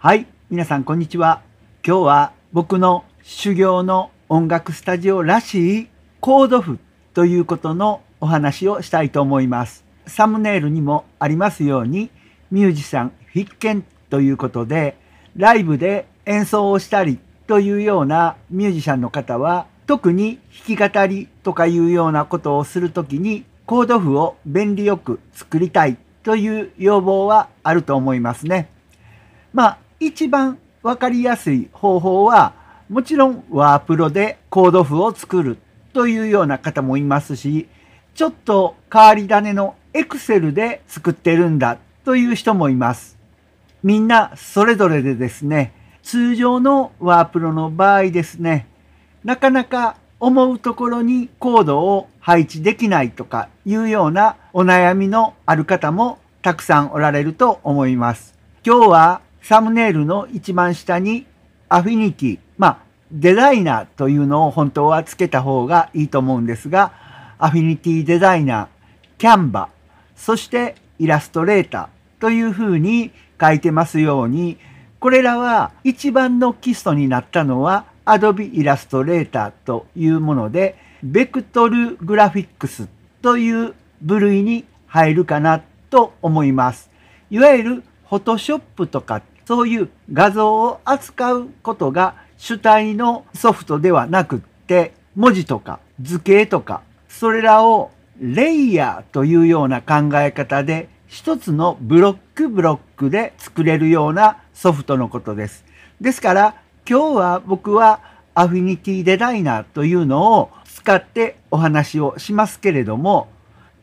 はい、皆さんこんにちは。今日は僕の修行の音楽スタジオらしいコード譜ということのお話をしたいと思います。サムネイルにもありますようにミュージシャン必見ということでライブで演奏をしたりというようなミュージシャンの方は特に弾き語りとかいうようなことをするときにコード譜を便利よく作りたいという要望はあると思いますね。まあ一番わかりやすい方法はもちろんワープロでコード譜を作るというような方もいますしちょっと変わり種のエクセルで作ってるんだという人もいます。みんなそれぞれでですね通常のワープロの場合ですねなかなか思うところにコードを配置できないとかいうようなお悩みのある方もたくさんおられると思います。今日はサムネイルの一番下にアフィニティ、まあ、デザイナーというのを本当はつけた方がいいと思うんですが、アフィニティデザイナー、キャンバ、そしてイラストレーターというふうに書いてますように、これらは一番の基礎になったのは Adobe Illustrator というもので、ベクトルグラフィックスという部類に入るかなと思います。いわゆるフォトショップとか、そういう画像を扱うことが主体のソフトではなくって、文字とか図形とか、それらをレイヤーというような考え方で、一つのブロックブロックで作れるようなソフトのことです。ですから、今日は僕はアフィニティデザイナーというのを使ってお話をしますけれども、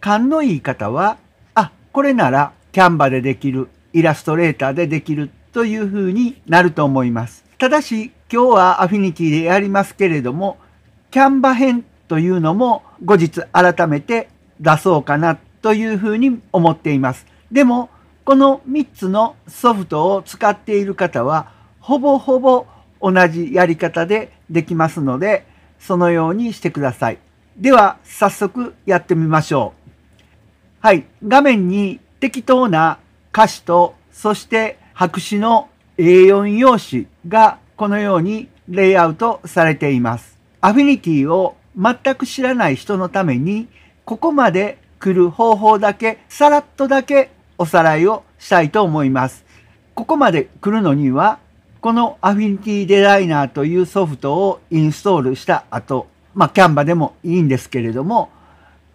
勘のいい方は、あ、これならキャンバでできるイラストレーターでできるというふうになると思います。ただし今日はアフィニティでやりますけれども、キャンバ編というのも後日改めて出そうかなというふうに思っています。でも、この3つのソフトを使っている方は、ほぼほぼ同じやり方でできますので、そのようにしてください。では、早速やってみましょう。はい、画面に適当な歌詞と、そして白紙の A4 用紙がこのようにレイアウトされています。アフィニティを全く知らない人のために、ここまで来る方法だけ、さらっとだけおさらいをしたいと思います。ここまで来るのには、このアフィニティデザイナーというソフトをインストールした後、まあ、キャンバでもいいんですけれども、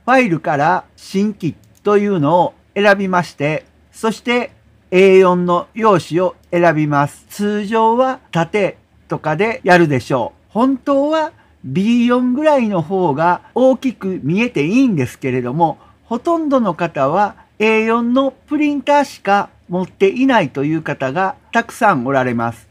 ファイルから新規というのを選びまして、そして A4 の用紙を選びます。通常は縦とかでやるでしょう。本当は B4 ぐらいの方が大きく見えていいんですけれども、ほとんどの方は A4 のプリンターしか持っていないという方がたくさんおられます。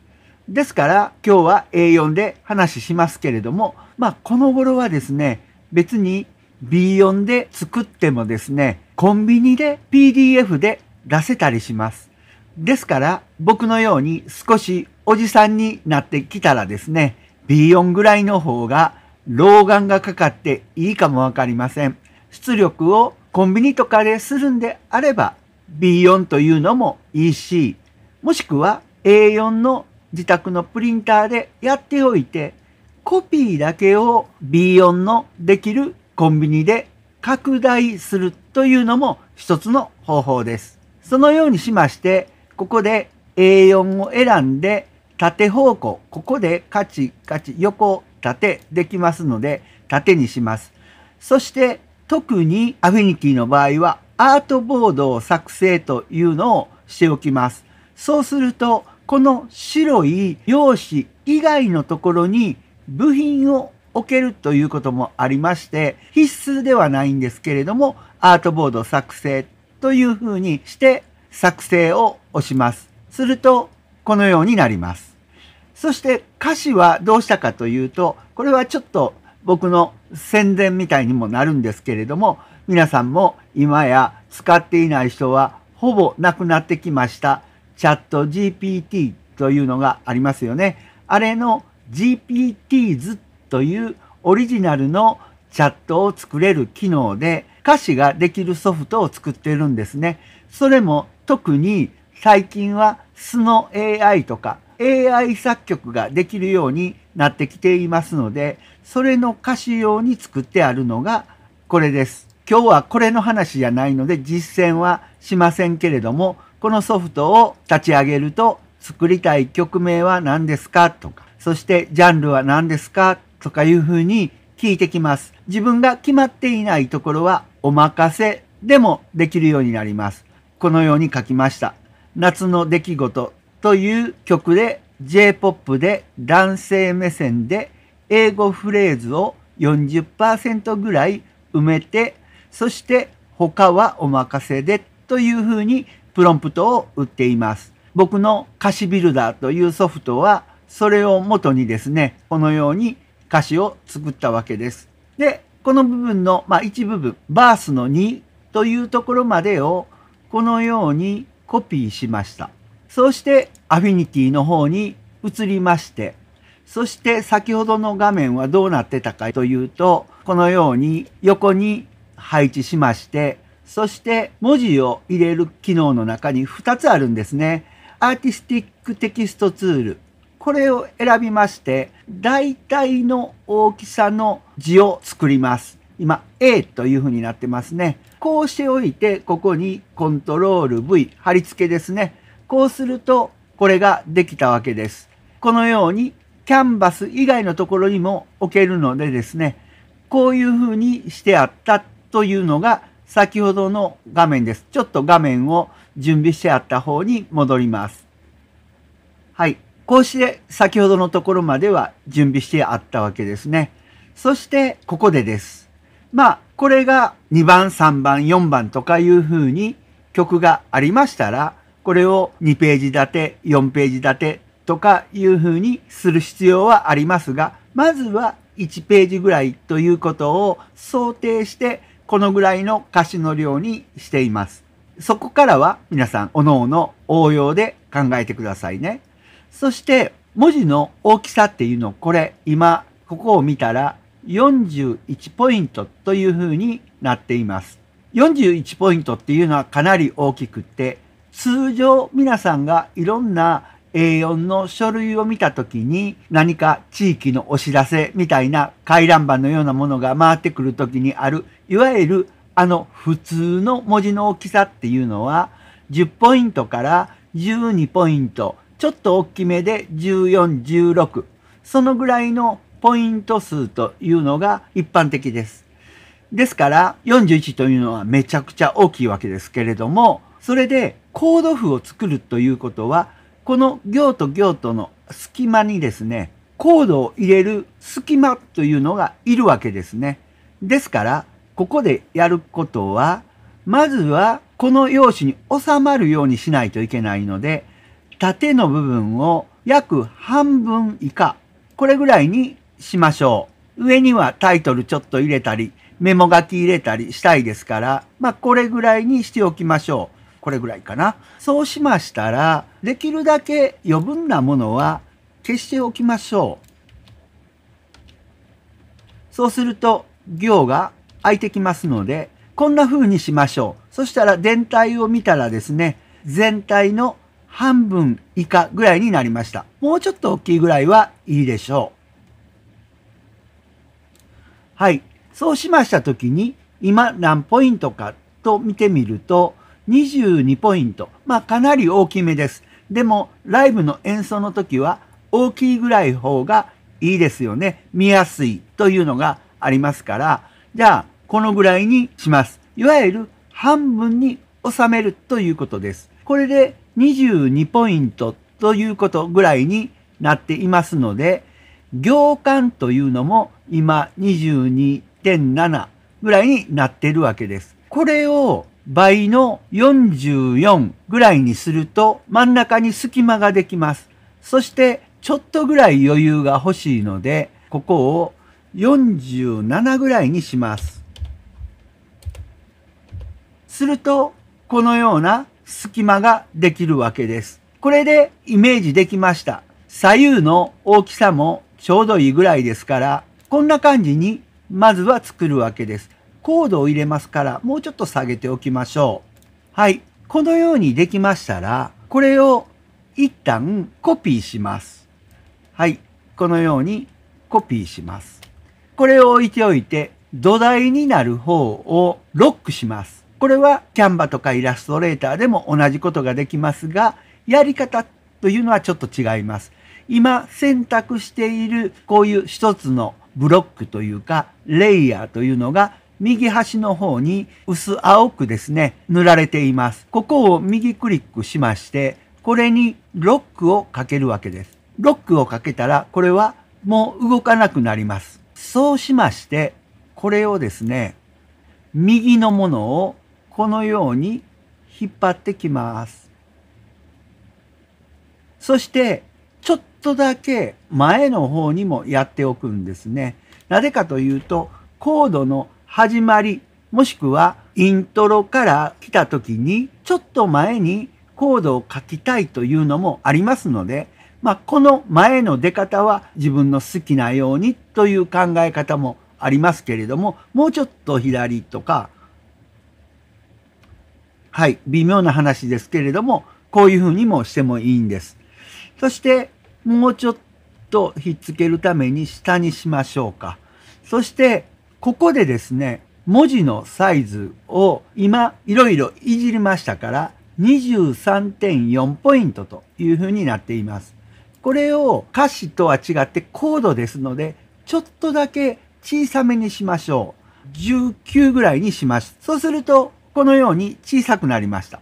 ですから今日は A4 で話しますけれども、まあこの頃はですね、別に B4 で作ってもですね、コンビニで PDF で出せたりします。ですから僕のように少しおじさんになってきたらですね、B4 ぐらいの方が老眼がかかっていいかもわかりません。出力をコンビニとかでするんであれば B4 というのもいいし、もしくは A4 の自宅のプリンターでやっておいて、コピーだけを B4 のできるコンビニで拡大するというのも一つの方法です。そのようにしまして、ここで A4 を選んで、縦方向、ここでカチカチ、横、縦できますので、縦にします。そして、特にアフィニティの場合は、アートボードを作成というのをしておきます。そうすると、この白い用紙以外のところに部品を置けるということもありまして、必須ではないんですけれども、アートボード作成というふうにして作成を押します。すると、このようになります。そして歌詞はどうしたかというと、これはちょっと僕の宣伝みたいにもなるんですけれども、皆さんも今や使っていない人はほぼなくなってきましたチャット GPT というのがありますよね。あれの GPTs というオリジナルのチャットを作れる機能で歌詞ができるソフトを作ってるんですね。それも特に最近は素の AI とか AI 作曲ができるようになってきていますので、それの歌詞用に作ってあるのがこれです。今日はこれの話じゃないので実践はしませんけれども、このソフトを立ち上げると作りたい曲名は何ですかとか、そしてジャンルは何ですかとかいうふうに聞いてきます。自分が決まっていないところはお任せでもできるようになります。このように書きました。夏の出来事という曲で J-POP で男性目線で英語フレーズを40%ぐらい埋めて、そして他はお任せでというふうにプロンプトを打っています。僕の歌詞ビルダーというソフトはそれを元にですね、このように歌詞を作ったわけです。で、この部分の、まあ、一部分、バースの2というところまでをこのようにコピーしました。そしてアフィニティの方に移りまして、そして先ほどの画面はどうなってたかというと、このように横に配置しまして、そして文字を入れる機能の中に2つあるんですね。アーティスティックテキストツールこれを選びまして、大体の大きさの字を作ります。今、A という風になってますね。こうしておいて、ここにコントロール V、貼り付けですね。こうすると、これができたわけです。このように、キャンバス以外のところにも置けるのでですね、こういう風にしてあったというのが、先ほどの画面です。ちょっと画面を準備してあった方に戻ります。はい。こうして先ほどのところまでは準備してあったわけですね。そしてここでです。まあこれが2番3番4番とかいうふうに曲がありましたらこれを2ページ立て4ページ立てとかいうふうにする必要はありますがまずは1ページぐらいということを想定してこのぐらいの歌詞の量にしています。そこからは皆さん各々応用で考えてくださいね。そして文字の大きさっていうの、これ今ここを見たら41ポイントというふうになっています。41ポイントっていうのはかなり大きくって、通常皆さんがいろんな A4 の書類を見たときに何か地域のお知らせみたいな回覧板のようなものが回ってくるときにあるいわゆるあの普通の文字の大きさっていうのは10ポイントから12ポイントちょっと大きめで14、16そのぐらいのポイント数というのが一般的です。ですから41というのはめちゃくちゃ大きいわけですけれどもそれでコード譜を作るということはこの行と行との隙間にですねコードを入れる隙間というのがいるわけですね。ですからここでやることはまずはこの用紙に収まるようにしないといけないので縦の部分を約半分以下、これぐらいにしましょう。上にはタイトルちょっと入れたり、メモ書き入れたりしたいですから、まあこれぐらいにしておきましょう。これぐらいかな。そうしましたら、できるだけ余分なものは消しておきましょう。そうすると行が空いてきますので、こんな風にしましょう。そしたら全体を見たらですね、全体の半分以下ぐらいになりました。もうちょっと大きいぐらいはいいでしょう。はい。そうしましたときに、今何ポイントかと見てみると、22ポイント。まあかなり大きめです。でも、ライブの演奏の時は大きいぐらい方がいいですよね。見やすいというのがありますから、じゃあ、このぐらいにします。いわゆる半分に収めるということです。これで22ポイントということぐらいになっていますので、行間というのも今22.7ぐらいになっているわけです。これを倍の44ぐらいにすると真ん中に隙間ができます。そしてちょっとぐらい余裕が欲しいので、ここを47ぐらいにします。すると、このような隙間ができるわけです。これでイメージできました。左右の大きさもちょうどいいぐらいですから、こんな感じにまずは作るわけです。コードを入れますから、もうちょっと下げておきましょう。はい。このようにできましたら、これを一旦コピーします。はい。このようにコピーします。これを置いておいて、土台になる方をロックします。これはキャンバとかイラストレーターでも同じことができますが、やり方というのはちょっと違います。今選択しているこういう一つのブロックというかレイヤーというのが右端の方に薄青くですね、塗られています。ここを右クリックしまして、これにロックをかけるわけです。ロックをかけたら、これはもう動かなくなります。そうしまして、これをですね、右のものをこのように引っ張ってきます。そしてちょっとだけ前の方にもやっておくんですね。なぜかというとコードの始まりもしくはイントロから来た時にちょっと前にコードを書きたいというのもありますので、まあ、この前の出方は自分の好きなようにという考え方もありますけれども、もうちょっと左とか、はい、微妙な話ですけれども、こういうふうにもしてもいいんです。そして、もうちょっとひっつけるために下にしましょうか。そして、ここでですね、文字のサイズを今、いろいろいじりましたから、23.4ポイントというふうになっています。これを歌詞とは違ってコードですので、ちょっとだけ小さめにしましょう。19ぐらいにします。そうすると、このように小さくなりました。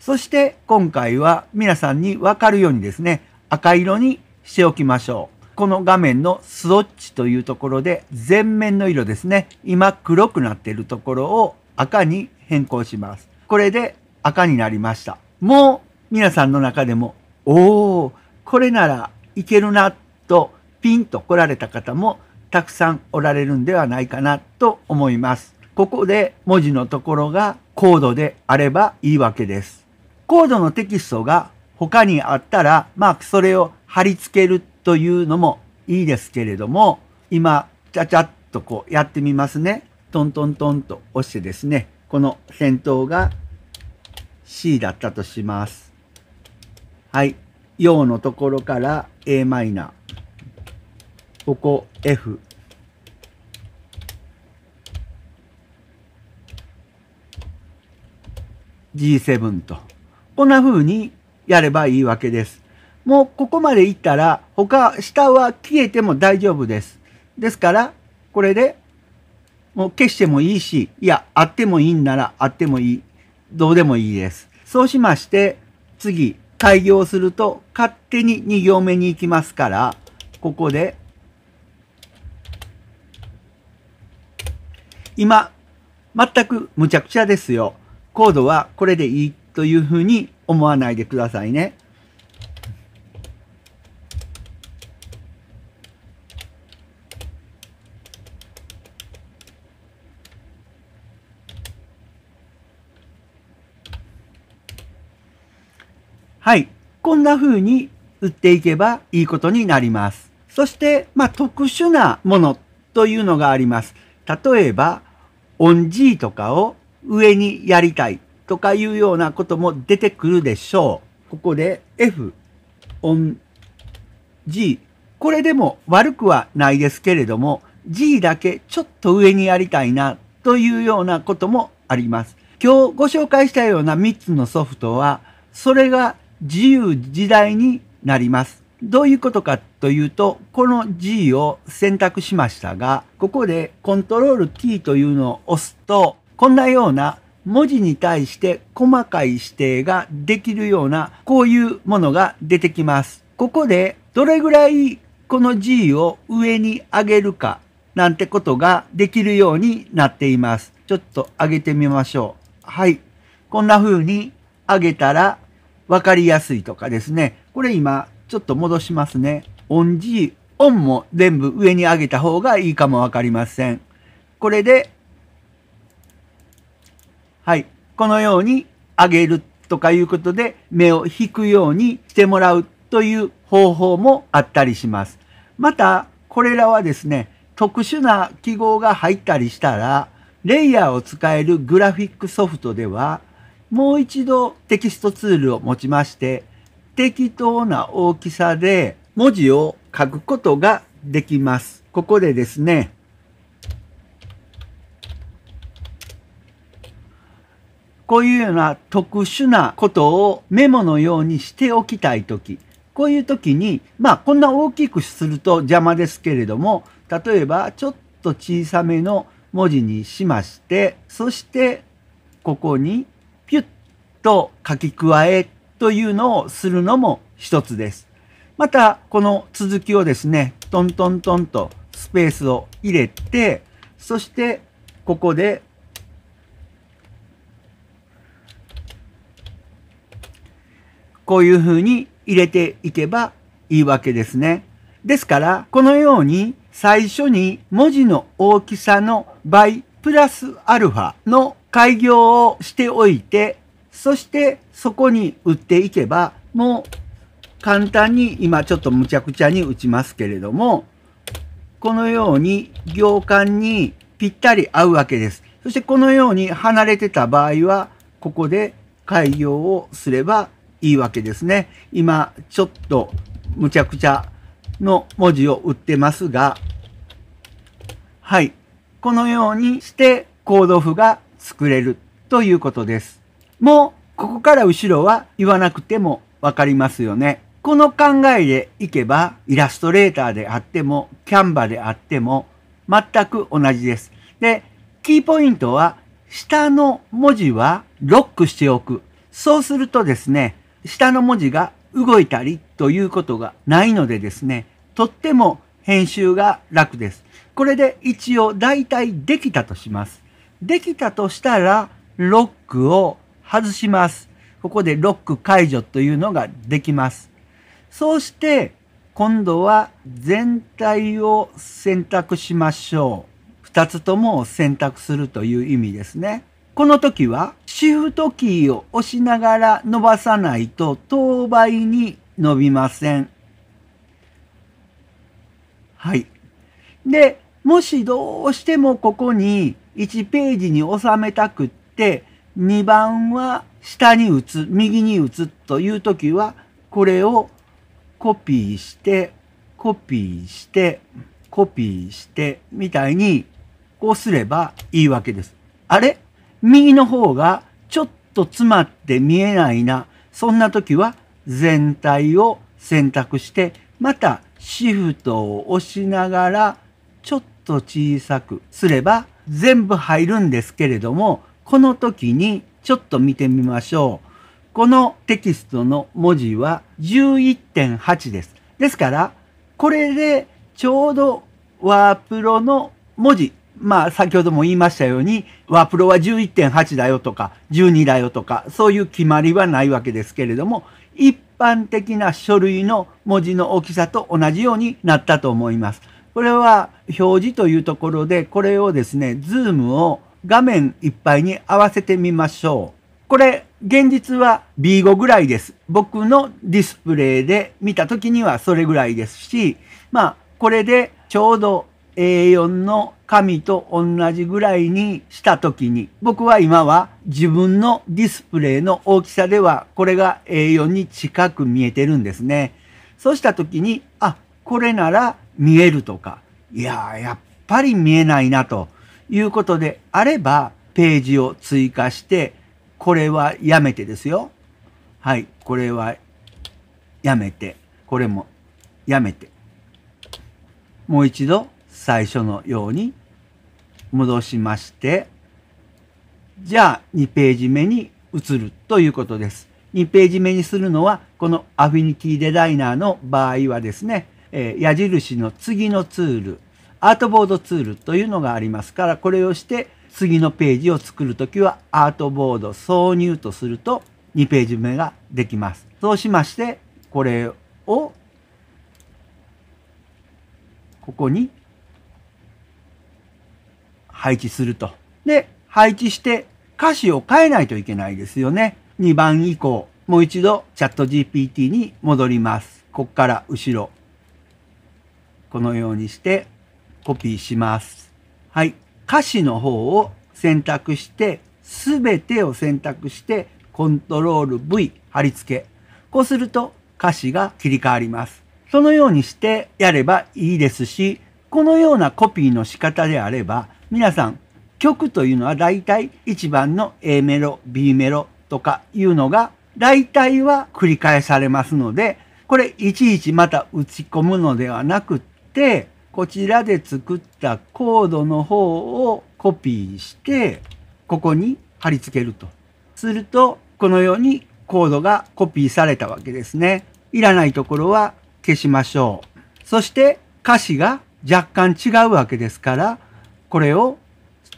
そして今回は皆さんにわかるようにですね、赤色にしておきましょう。この画面のスウォッチというところで全面の色ですね。今黒くなっているところを赤に変更します。これで赤になりました。もう皆さんの中でも、おお、これならいけるなとピンと来られた方もたくさんおられるんではないかなと思います。ここで文字のところがコードであればいいわけです。コードのテキストが他にあったら、まあそれを貼り付けるというのもいいですけれども、今、ちゃちゃっとこうやってみますね。トントントンと押してですね、この先頭が C だったとします。はい。陽のところから a マイナー。ここ F。G7 と。こんな風にやればいいわけです。もうここまで行ったら他、下は消えても大丈夫です。ですから、これでもう消してもいいし、いや、あってもいいんならあってもいい。どうでもいいです。そうしまして、次、開業すると勝手に2行目に行きますから、ここで、今、全く無茶苦茶ですよ。コードはこれでいいというふうに思わないでくださいね。はい。こんな風に売っていけばいいことになります。そして、まあ、特殊なものというのがあります。例えば、オン G とかを上にやりたいとかいうようなことも出てくるでしょう。ここで F on G。これでも悪くはないですけれども、G だけちょっと上にやりたいなというようなこともあります。今日ご紹介したような3つのソフトは、それが自由自在になります。どういうことかというと、この G を選択しましたが、ここで Ctrl T というのを押すと、こんなような文字に対して細かい指定ができるような、こういうものが出てきます。ここでどれぐらいこの G を上に上げるかなんてことができるようになっています。ちょっと上げてみましょう。はい。こんな風に上げたら分かりやすいとかですね。これ今ちょっと戻しますね。オン G、オンも全部上に上げた方がいいかもわかりません。これではい。このように上げるとかいうことで目を引くようにしてもらうという方法もあったりします。また、これらはですね、特殊な記号が入ったりしたら、レイヤーを使えるグラフィックソフトでは、もう一度テキストツールを持ちまして、適当な大きさで文字を書くことができます。ここでですね、こういうような特殊なことをメモのようにしておきたいとき、こういうときに、まあこんな大きくすると邪魔ですけれども、例えばちょっと小さめの文字にしまして、そしてここにピュッと書き加えというのをするのも一つです。また、この続きをですね、トントントンとスペースを入れて、そしてここでこういうふうに入れていけばいいわけですね。ですから、このように最初に文字の大きさの倍プラスアルファの開業をしておいて、そしてそこに打っていけば、もう簡単に今ちょっとむちゃくちゃに打ちますけれども、このように行間にぴったり合うわけです。そしてこのように離れてた場合は、ここで開業をすればいいわけですね。今、ちょっとむちゃくちゃの文字を打ってますが、はい。このようにしてコード譜が作れるということです。もう、ここから後ろは言わなくてもわかりますよね。この考えでいけば、イラストレーターであっても、キャンバであっても、全く同じです。で、キーポイントは、下の文字はロックしておく。そうするとですね、下の文字が動いたりということがないのでですね、とっても編集が楽です。これで一応大体できたとします。できたとしたら、ロックを外します。ここでロック解除というのができます。そうして、今度は全体を選択しましょう。2つとも選択するという意味ですね。この時はシフトキーを押しながら伸ばさないと等倍に伸びません。はい。で、もしどうしてもここに1ページに収めたくって、2番は下に打つ、右に打つという時は、これをコピーして、コピーして、コピーして、みたいに、こうすればいいわけです。あれ右の方がちょっと詰まって見えないな。そんな時は全体を選択して、またシフトを押しながらちょっと小さくすれば全部入るんですけれども、この時にちょっと見てみましょう。このテキストの文字は11.8です。ですから、これでちょうどワープロの文字まあ、先ほども言いましたように、ワープロは11.8だよとか、12だよとか、そういう決まりはないわけですけれども、一般的な書類の文字の大きさと同じようになったと思います。これは表示というところで、これをですね、ズームを画面いっぱいに合わせてみましょう。これ、現実は B5 ぐらいです。僕のディスプレイで見た時にはそれぐらいですし、まあ、これでちょうど A4 の紙と同じぐらいにした時に僕は今は自分のディスプレイの大きさではこれが A4 に近く見えてるんですね。そうした時にあこれなら見えるとかいややっぱり見えないなということであればページを追加してこれはやめてですよ。はい、これはやめて、これもやめて。もう一度最初のように戻しまして、じゃあ2ページ目に移るということです。2ページ目にするのは、このアフィニティデザイナーの場合はですね、えー、矢印の次のツール、アートボードツールというのがありますから、これをして次のページを作るときは、アートボード挿入とすると2ページ目ができます。そうしまして、これをここに配置すると。で、配置して歌詞を変えないといけないですよね。2番以降、もう一度チャット GPT に戻ります。こっから後ろ。このようにしてコピーします。はい。歌詞の方を選択して、すべてを選択して、コントロール V 貼り付け。こうすると歌詞が切り替わります。そのようにしてやればいいですし、このようなコピーの仕方であれば、皆さん、曲というのは大体1番の A メロ、B メロとかいうのが大体は繰り返されますので、これいちいちまた打ち込むのではなくって、こちらで作ったコードの方をコピーして、ここに貼り付けると。すると、このようにコードがコピーされたわけですね。いらないところは消しましょう。そして歌詞が若干違うわけですから、これを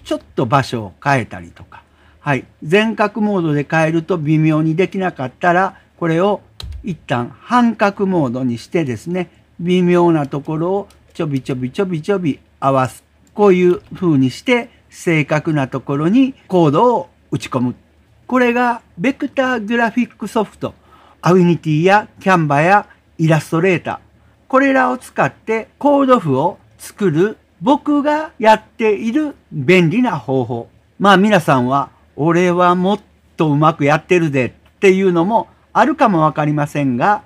ちょっと場所を変えたりとか、はい、全角モードで変えると微妙にできなかったら、これを一旦半角モードにしてですね、微妙なところをちょびちょびちょびちょび合わす。こういう風にして、正確なところにコードを打ち込む。これが、ベクターグラフィックソフト、アウィニティやキャンバやイラストレーター、これらを使ってコード譜を作る僕がやっている便利な方法。まあ皆さんは、俺はもっとうまくやってるでっていうのもあるかもわかりませんが、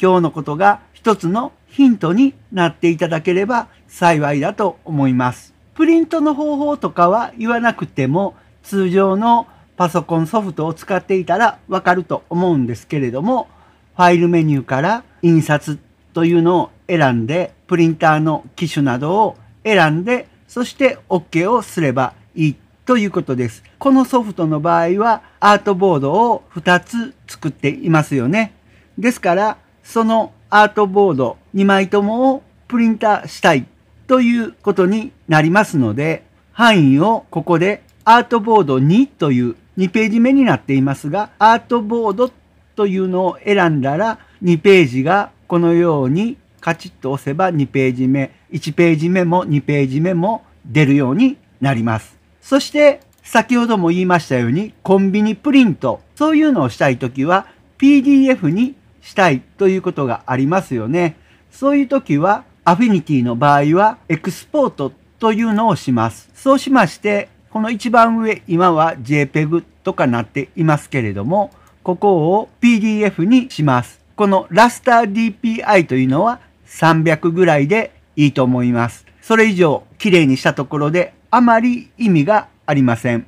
今日のことが一つのヒントになっていただければ幸いだと思います。プリントの方法とかは言わなくても、通常のパソコンソフトを使っていたらわかると思うんですけれども、ファイルメニューから印刷というのを選んで、プリンターの機種などを選んで、そして OK をすればいいということです。このソフトの場合はアートボードを2つ作っていますよね。ですから、そのアートボード2枚ともをプリンターしたいということになりますので、範囲をここでアートボード2という2ページ目になっていますが、アートボードというのを選んだら2ページがこのようにカチッと押せば2ページ目。1ページ目も2ページ目も出るようになります。そして先ほども言いましたようにコンビニプリント、そういうのをしたいときは PDF にしたいということがありますよね。そういう時はアフィニティの場合はエクスポートというのをします。そうしましてこの一番上今は JPEG とかなっていますけれどもここを PDF にします。このラスター DPI というのは300ぐらいでいいと思います。それ以上きれいにしたところであまり意味がありません。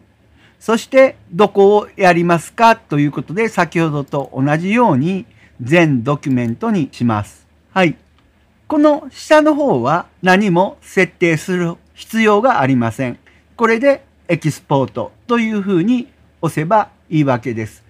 そしてどこをやりますかということで先ほどと同じように全ドキュメントにします。はい。この下の方は何も設定する必要がありません。これでエキスポートというふうに押せばいいわけです。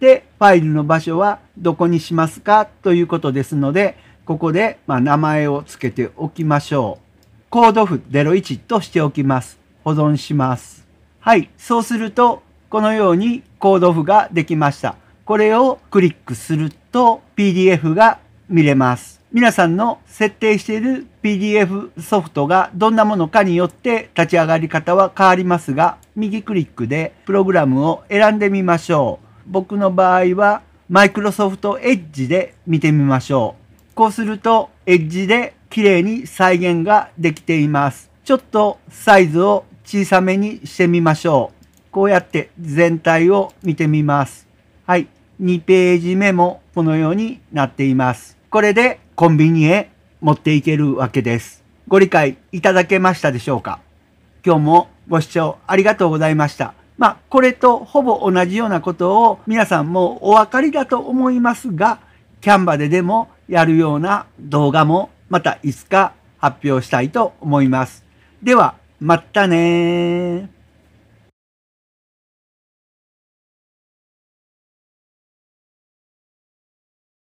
で、ファイルの場所はどこにしますかということですので、ここで、まあ、名前を付けておきましょう。コード譜01としておきます。保存します。はい。そうすると、このようにコード譜ができました。これをクリックすると PDF が見れます。皆さんの設定している PDF ソフトがどんなものかによって立ち上がり方は変わりますが、右クリックでプログラムを選んでみましょう。僕の場合は Microsoft Edge で見てみましょう。こうするとエッジで綺麗に再現ができています。ちょっとサイズを小さめにしてみましょう。こうやって全体を見てみます。はい。2ページ目もこのようになっています。これでコンビニへ持っていけるわけです。ご理解いただけましたでしょうか今日もご視聴ありがとうございました。まあ、これとほぼ同じようなことを皆さんもお分かりだと思いますが、キャンバででもやるような動画もまたいつか発表したいと思います。では、またね